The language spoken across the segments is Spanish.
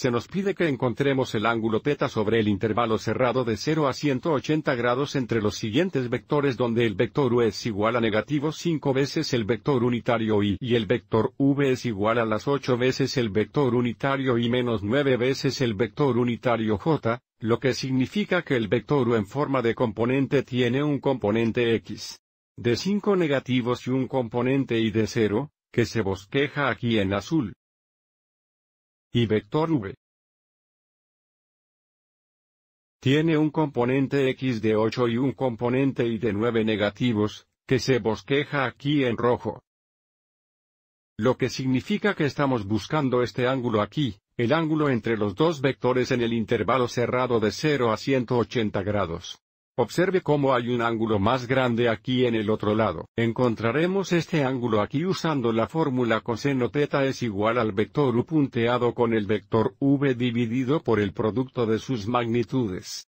se nos pide que encontremos el ángulo θ sobre el intervalo cerrado de 0 a 180 grados entre los siguientes vectores donde el vector u es igual a negativo 5 veces el vector unitario y y el vector v es igual a las 8 veces el vector unitario y menos 9 veces el vector unitario j, lo que significa que el vector u en forma de componente tiene un componente x de 5 negativos y un componente y de 0, que se bosqueja aquí en azul, y vector v. Tiene un componente x de 8 y un componente y de 9 negativos, que se bosqueja aquí en rojo. Lo que significa que estamos buscando este ángulo aquí, el ángulo entre los dos vectores en el intervalo cerrado de 0 a 180 grados. Observe cómo hay un ángulo más grande aquí en el otro lado. Encontraremos este ángulo aquí usando la fórmula coseno θ es igual al vector u punteado con el vector v dividido por el producto de sus magnitudes.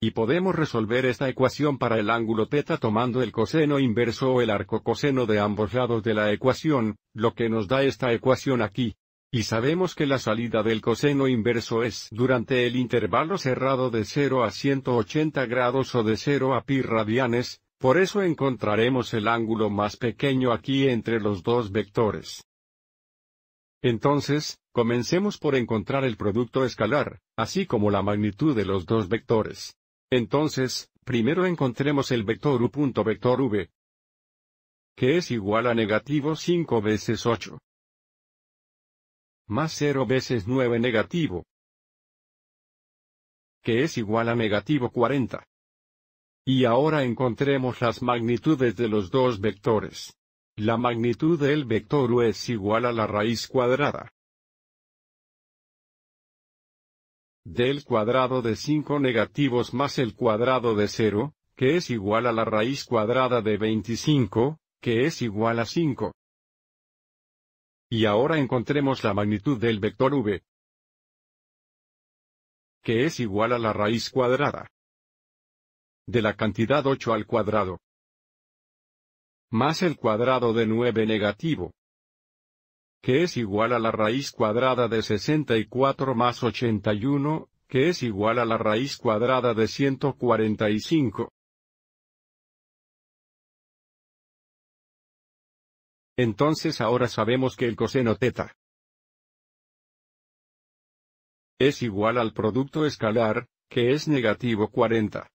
Y podemos resolver esta ecuación para el ángulo θ tomando el coseno inverso o el arco coseno de ambos lados de la ecuación, lo que nos da esta ecuación aquí. Y sabemos que la salida del coseno inverso es durante el intervalo cerrado de 0 a 180 grados o de 0 a pi radianes, por eso encontraremos el ángulo más pequeño aquí entre los dos vectores. Entonces, comencemos por encontrar el producto escalar, así como la magnitud de los dos vectores. Entonces, primero encontremos el vector u punto vector v, que es igual a negativo 5 veces 8 más 0 veces 9 negativo, que es igual a negativo 40. Y ahora encontremos las magnitudes de los dos vectores. La magnitud del vector u es igual a la raíz cuadrada del cuadrado de 5 negativos más el cuadrado de 0, que es igual a la raíz cuadrada de 25, que es igual a 5. Y ahora encontremos la magnitud del vector v, que es igual a la raíz cuadrada de la cantidad 8 al cuadrado, más el cuadrado de 9 negativo, que es igual a la raíz cuadrada de 64 más 81, que es igual a la raíz cuadrada de 145. Entonces ahora sabemos que el coseno teta es igual al producto escalar, que es negativo 40.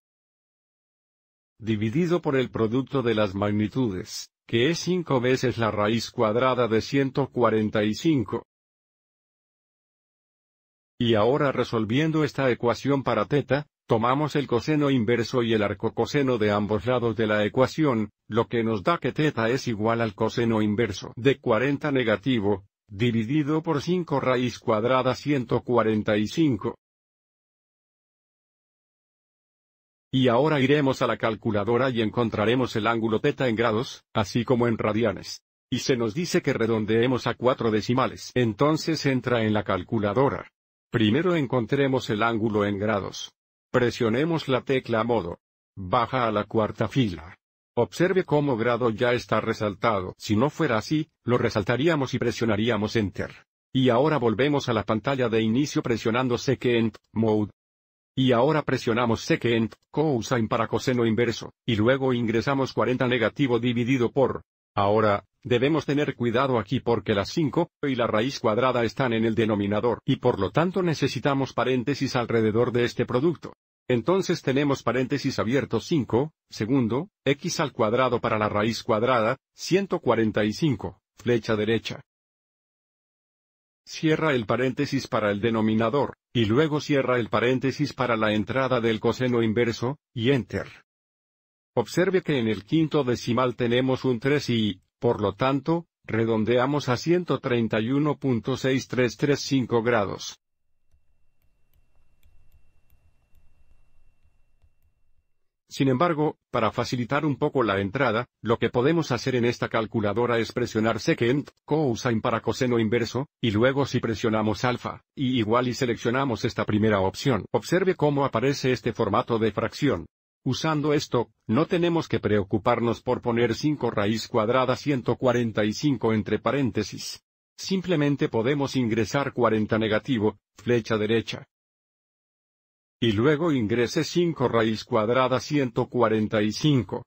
Dividido por el producto de las magnitudes, que es 5 veces la raíz cuadrada de 145. Y ahora resolviendo esta ecuación para teta, Tomamos el coseno inverso y el arco coseno de ambos lados de la ecuación, lo que nos da que θ es igual al coseno inverso de 40 negativo, dividido por 5 raíz cuadrada 145. Y ahora iremos a la calculadora y encontraremos el ángulo θ en grados, así como en radianes. Y se nos dice que redondeemos a 4 decimales. Entonces entra en la calculadora. Primero encontremos el ángulo en grados. Presionemos la tecla modo. Baja a la cuarta fila. Observe cómo grado ya está resaltado. Si no fuera así, lo resaltaríamos y presionaríamos Enter. Y ahora volvemos a la pantalla de inicio presionando Second Mode. Y ahora presionamos Second Cosine para coseno inverso, y luego ingresamos 40 negativo dividido por. Ahora, debemos tener cuidado aquí porque las 5 y la raíz cuadrada están en el denominador, y por lo tanto necesitamos paréntesis alrededor de este producto. Entonces tenemos paréntesis abierto 5, segundo, x al cuadrado para la raíz cuadrada, 145, flecha derecha. Cierra el paréntesis para el denominador, y luego cierra el paréntesis para la entrada del coseno inverso, y enter. Observe que en el quinto decimal tenemos un 3 y, por lo tanto, redondeamos a 131.6335 grados. Sin embargo, para facilitar un poco la entrada, lo que podemos hacer en esta calculadora es presionar secant, cosine para coseno inverso, y luego si presionamos alfa, y igual y seleccionamos esta primera opción. Observe cómo aparece este formato de fracción. Usando esto, no tenemos que preocuparnos por poner 5 raíz cuadrada 145 entre paréntesis. Simplemente podemos ingresar 40 negativo, flecha derecha, y luego ingrese 5 raíz cuadrada 145.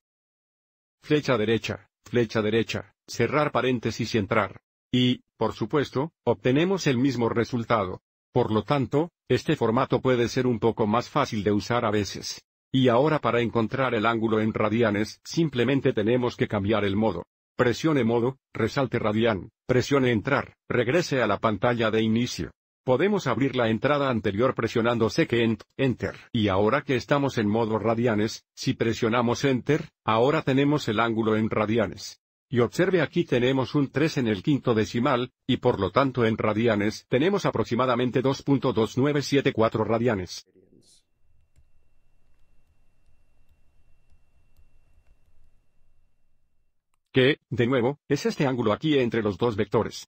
Flecha derecha, flecha derecha, cerrar paréntesis y entrar. Y, por supuesto, obtenemos el mismo resultado. Por lo tanto, este formato puede ser un poco más fácil de usar a veces. Y ahora para encontrar el ángulo en radianes, simplemente tenemos que cambiar el modo. Presione modo, resalte radian, presione entrar, regrese a la pantalla de inicio. Podemos abrir la entrada anterior presionando Second, Enter. Y ahora que estamos en modo radianes, si presionamos Enter, ahora tenemos el ángulo en radianes. Y observe aquí tenemos un 3 en el quinto decimal, y por lo tanto en radianes tenemos aproximadamente 2.2974 radianes. Que, de nuevo, es este ángulo aquí entre los dos vectores.